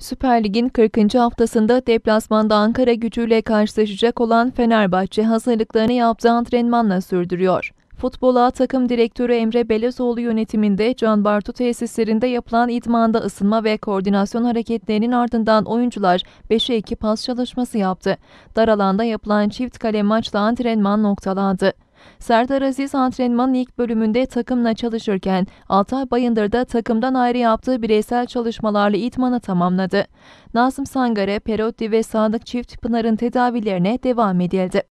Süper Lig'in 40. haftasında deplasmanda Ankara gücüyle karşılaşacak olan Fenerbahçe hazırlıklarını yaptığı antrenmanla sürdürüyor. Futbola takım direktörü Emre Belezoğlu yönetiminde Can Bartu tesislerinde yapılan idmanda ısınma ve koordinasyon hareketlerinin ardından oyuncular 5'e 2 pas çalışması yaptı. Dar alanda yapılan çift kale maçla antrenman noktalandı. Serdar Aziz antrenmanın ilk bölümünde takımla çalışırken Altay Bayındır da takımdan ayrı yaptığı bireysel çalışmalarla itmanı tamamladı. Nazım Sangare, Perotti ve Sadık Çift Pınar'ın tedavilerine devam edildi.